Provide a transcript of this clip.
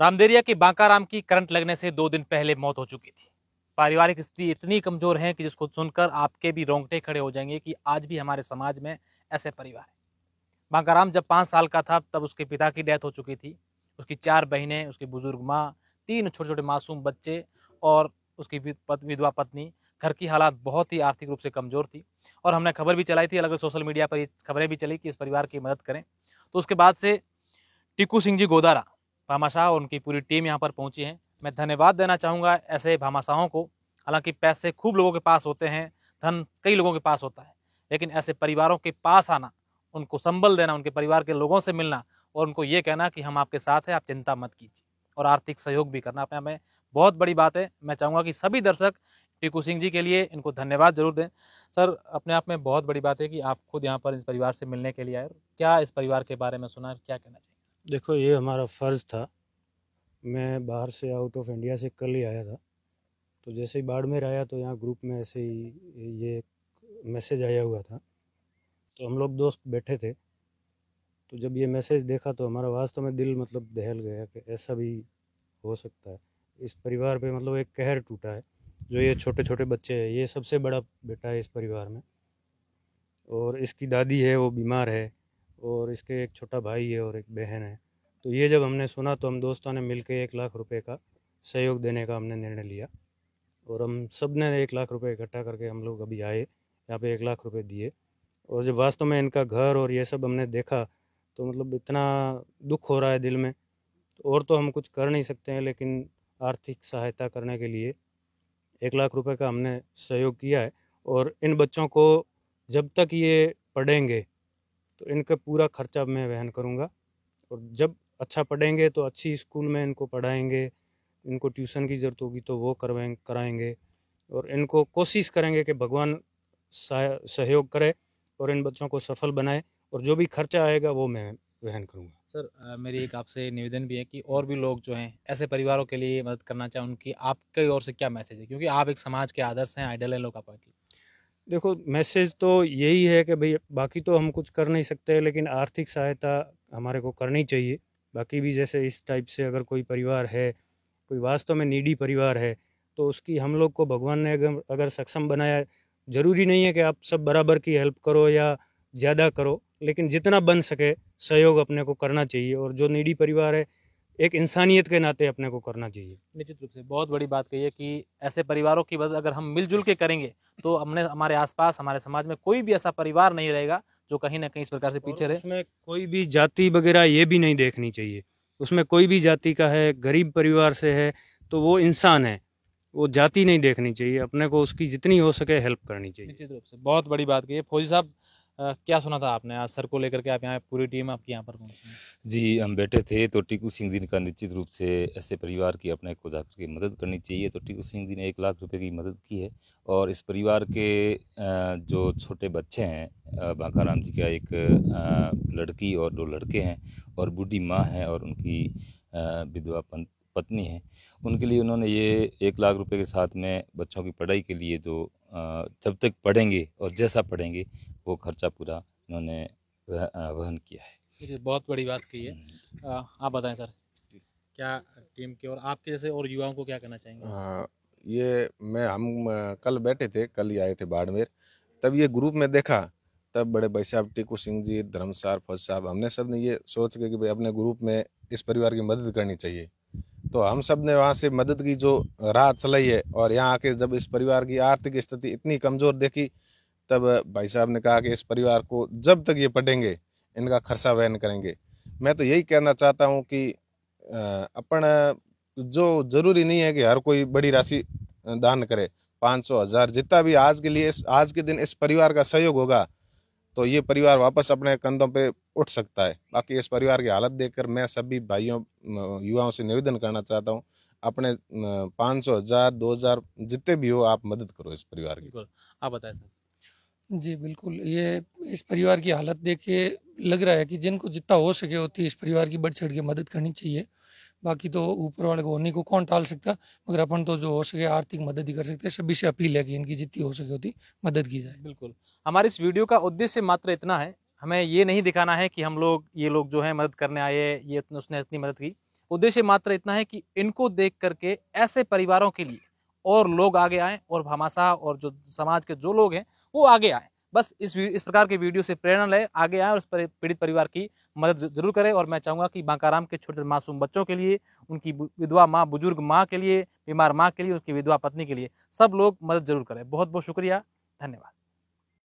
रामदेरिया के बांकाराम की करंट लगने से दो दिन पहले मौत हो चुकी थी पारिवारिक स्थिति इतनी कमजोर है कि जिसको सुनकर आपके भी रोंगटे खड़े हो जाएंगे कि आज भी हमारे समाज में ऐसे परिवार हैं बांकाराम जब पाँच साल का था तब उसके पिता की डेथ हो चुकी थी उसकी चार बहनें उसकी बुजुर्ग माँ तीन छोटे छोटे मासूम बच्चे और उसकी विधवा पत्नी घर की हालात बहुत ही आर्थिक रूप से कमज़ोर थी और हमने खबर भी चलाई थी अलग अलग सोशल मीडिया पर खबरें भी चली कि इस परिवार की मदद करें तो उसके बाद से टिकू सिंह जी गोदारा भामाशाह और उनकी पूरी टीम यहाँ पर पहुँची है मैं धन्यवाद देना चाहूँगा ऐसे भामाशाहों को हालांकि पैसे खूब लोगों के पास होते हैं धन कई लोगों के पास होता है लेकिन ऐसे परिवारों के पास आना उनको संबल देना उनके परिवार के लोगों से मिलना और उनको ये कहना कि हम आपके साथ हैं आप चिंता मत कीजिए और आर्थिक सहयोग भी करना अपने में बहुत बड़ी बात है मैं चाहूँगा कि सभी दर्शक टीकू सिंह जी के लिए इनको धन्यवाद जरूर दें सर अपने आप में बहुत बड़ी बात है कि आप खुद यहाँ पर इस परिवार से मिलने के लिए आए क्या इस परिवार के बारे में सुना क्या कहना चाहिए देखो ये हमारा फ़र्ज़ था मैं बाहर से आउट ऑफ इंडिया से कल ही आया था तो जैसे ही बाड़मेर आया तो यहाँ ग्रुप में ऐसे ही ये मैसेज आया हुआ था तो हम लोग दोस्त बैठे थे तो जब ये मैसेज देखा तो हमारा वास्तव तो में दिल मतलब दहल गया कि ऐसा भी हो सकता है इस परिवार पे मतलब एक कहर टूटा है जो ये छोटे छोटे बच्चे हैं ये सबसे बड़ा बेटा है इस परिवार में और इसकी दादी है वो बीमार है और इसके एक छोटा भाई है और एक बहन है तो ये जब हमने सुना तो हम दोस्तों ने मिलकर एक लाख रुपए का सहयोग देने का हमने निर्णय लिया और हम सब ने एक लाख रुपए इकट्ठा करके हम लोग अभी आए यहाँ पे एक लाख रुपए दिए और जब वास्तव में इनका घर और ये सब हमने देखा तो मतलब इतना दुख हो रहा है दिल में और तो हम कुछ कर नहीं सकते हैं लेकिन आर्थिक सहायता करने के लिए एक लाख रुपये का हमने सहयोग किया है और इन बच्चों को जब तक ये पढ़ेंगे तो इनका पूरा खर्चा मैं वहन करूँगा और जब अच्छा पढ़ेंगे तो अच्छी स्कूल में इनको पढ़ाएंगे इनको ट्यूशन की ज़रूरत होगी तो वो करवाएंगे कराएंगे और इनको कोशिश करेंगे कि भगवान सहयोग करे और इन बच्चों को सफल बनाए और जो भी खर्चा आएगा वो मैं वहन करूँगा सर मेरी एक आपसे निवेदन भी है कि और भी लोग जो हैं ऐसे परिवारों के लिए मदद करना चाहें उनकी आपके ओर से क्या मैसेज है क्योंकि आप एक समाज के आदर्श हैं आइडल हैं लोग आपकी देखो मैसेज तो यही है कि भाई बाकी तो हम कुछ कर नहीं सकते लेकिन आर्थिक सहायता हमारे को करनी चाहिए बाकी भी जैसे इस टाइप से अगर कोई परिवार है कोई वास्तव में नीडी परिवार है तो उसकी हम लोग को भगवान ने अगर अगर सक्षम बनाया ज़रूरी नहीं है कि आप सब बराबर की हेल्प करो या ज़्यादा करो लेकिन जितना बन सके सहयोग अपने को करना चाहिए और जो नीडी परिवार है एक इंसानियत के नाते अपने को करना चाहिए निश्चित रूप से बहुत बड़ी बात कही है कि ऐसे परिवारों की मदद अगर हम मिलजुल के करेंगे तो हमने हमारे आसपास हमारे समाज में कोई भी ऐसा परिवार नहीं रहेगा जो कहीं ना कहीं इस प्रकार से पीछे रहे उसमें कोई भी जाति वगैरह ये भी नहीं देखनी चाहिए उसमें कोई भी जाति का है गरीब परिवार से है तो वो इंसान है वो जाति नहीं देखनी चाहिए अपने को उसकी जितनी हो सके हेल्प करनी चाहिए निश्चित रूप से बहुत बड़ी बात कही फौजी साहब क्या सुना था आपने आज सर को लेकर के आप यहाँ पूरी टीम आपकी यहाँ पर जी हम बैठे थे तो टीकू सिंह जी ने कहा निश्चित रूप से ऐसे परिवार की अपने को जाकर के मदद करनी चाहिए तो टीकू सिंह जी ने एक लाख रुपए की मदद की है और इस परिवार के जो छोटे बच्चे हैं बांका राम जी का एक लड़की और दो लड़के हैं और बूढ़ी माँ है और उनकी विधवा पंत पत्नी हैं उनके लिए उन्होंने ये एक लाख रुपए के साथ में बच्चों की पढ़ाई के लिए जो जब तक पढ़ेंगे और जैसा पढ़ेंगे वो खर्चा पूरा उन्होंने वहन किया है बहुत बड़ी बात की है हम्म। आप बताएं सर क्या टीम के और आपके जैसे और युवाओं को क्या कहना चाहेंगे आ, ये मैं हम कल बैठे थे कल ही आए थे बाड़मेर तब ये ग्रुप में देखा तब बड़े भाई साहब टीकू सिंह जी धर्मसार फौज साहब हमने सब ने ये सोच के कि भाई अपने ग्रुप में इस परिवार की मदद करनी चाहिए तो हम सब ने वहाँ से मदद की जो राह चलाई है और यहाँ आके जब इस परिवार की आर्थिक स्थिति इतनी कमज़ोर देखी तब भाई साहब ने कहा कि इस परिवार को जब तक ये पढ़ेंगे इनका खर्चा वहन करेंगे मैं तो यही कहना चाहता हूँ कि अपन जो ज़रूरी नहीं है कि हर कोई बड़ी राशि दान करे पाँच सौ हज़ार जितना भी आज के लिए आज के दिन इस परिवार का सहयोग होगा तो ये परिवार वापस अपने कंधों पे उठ सकता है बाकी इस परिवार की हालत देखकर मैं सभी भाइयों युवाओं से निवेदन करना चाहता हूँ अपने पाँच सौ हजार दो हजार जितने भी हो आप मदद करो इस परिवार की आप बताए सर जी बिल्कुल ये इस परिवार की हालत देख के लग रहा है कि जिनको जितना हो सके है इस परिवार की बढ़ चढ़ के मदद करनी चाहिए बाकी तो ऊपर वाले को होने को कौन टाल सकता मगर अपन तो जो हो सके आर्थिक मदद ही कर सकते हैं सभी से अपील है कि इनकी जितनी हो सके उतनी मदद की जाए बिल्कुल हमारे इस वीडियो का उद्देश्य मात्र इतना है हमें ये नहीं दिखाना है कि हम लोग ये लोग जो है मदद करने आए ये इतने उसने इतनी मदद की उद्देश्य मात्र इतना है कि इनको देख करके ऐसे परिवारों के लिए और लोग आगे आए और भामाशाह और जो समाज के जो लोग हैं वो आगे आए बस इस इस प्रकार के वीडियो से प्रेरणा लें आगे आए और उस पर पीड़ित परिवार की मदद जरूर करें और मैं चाहूँगा कि बांकाराम के छोटे मासूम बच्चों के लिए उनकी विधवा माँ बुजुर्ग माँ के लिए बीमार माँ के लिए उनकी विधवा पत्नी के लिए सब लोग मदद जरूर करें बहुत बहुत शुक्रिया धन्यवाद